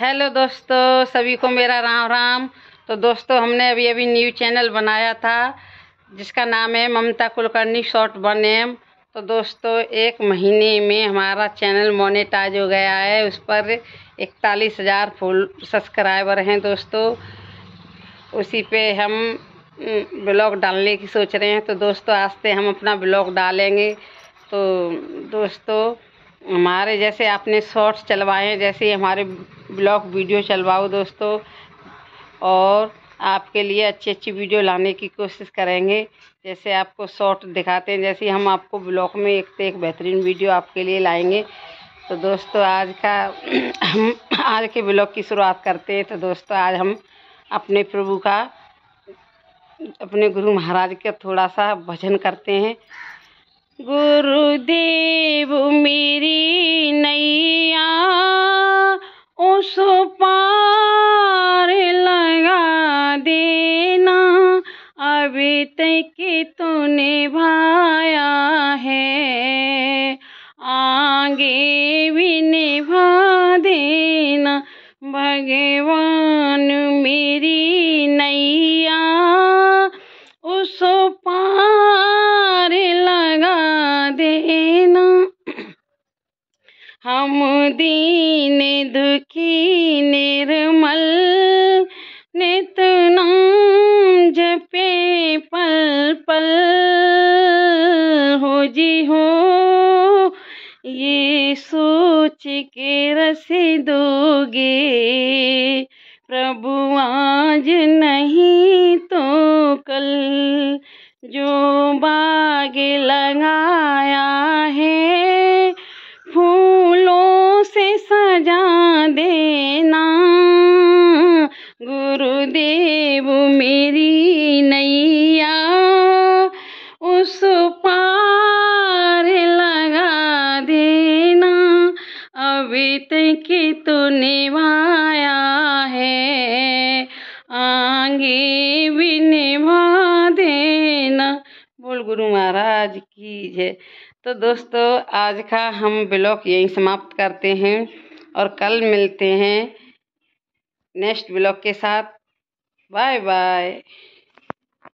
hello दोस्तों सभी को मेरा राम राम तो दोस्तों हमने अभी अभी न्यू चैनल बनाया था जिसका नाम है Mamta Kulkarni short one M तो दोस्तों एक महीने में हमारा चैनल मोनेटाइज हो गया है उस पर इकतालीस हज़ार फुल सब्सक्राइबर हैं दोस्तों उसी पे हम ब्लॉग डालने की सोच रहे हैं तो दोस्तों आज से हम अपना ब्लॉग डालेंगे तो दोस्तों हमारे जैसे आपने शॉर्ट्स चलवाए हैं जैसे हमारे ब्लॉग वीडियो चलवाओ दोस्तों और आपके लिए अच्छी अच्छी वीडियो लाने की कोशिश करेंगे जैसे आपको शॉर्ट दिखाते हैं जैसे हम आपको ब्लॉग में एक से एक बेहतरीन वीडियो आपके लिए लाएंगे तो दोस्तों आज का हम आज के ब्लॉग की शुरुआत करते हैं तो दोस्तों आज हम अपने प्रभु का अपने गुरु महाराज का थोड़ा सा भजन करते हैं गुरुदेव मेरी नैया उस पार लगा देना अभी तक तूने भाया है आगे भी निभा देना भगवान हम दीन दुखी निर्मल नित नाम जपे पल पल हो जी हो ये सोच के रस दोगे प्रभु आज नहीं तो कल जो बाग लगाया सजा देना गुरुदेव मेरी नैया उस पार लगा देना अभी तक तो निभाया है आगे भी निभा देना बोल गुरु महाराज की जय तो दोस्तों आज का हम ब्लॉग यहीं समाप्त करते हैं और कल मिलते हैं नेक्स्ट ब्लॉग के साथ बाय बाय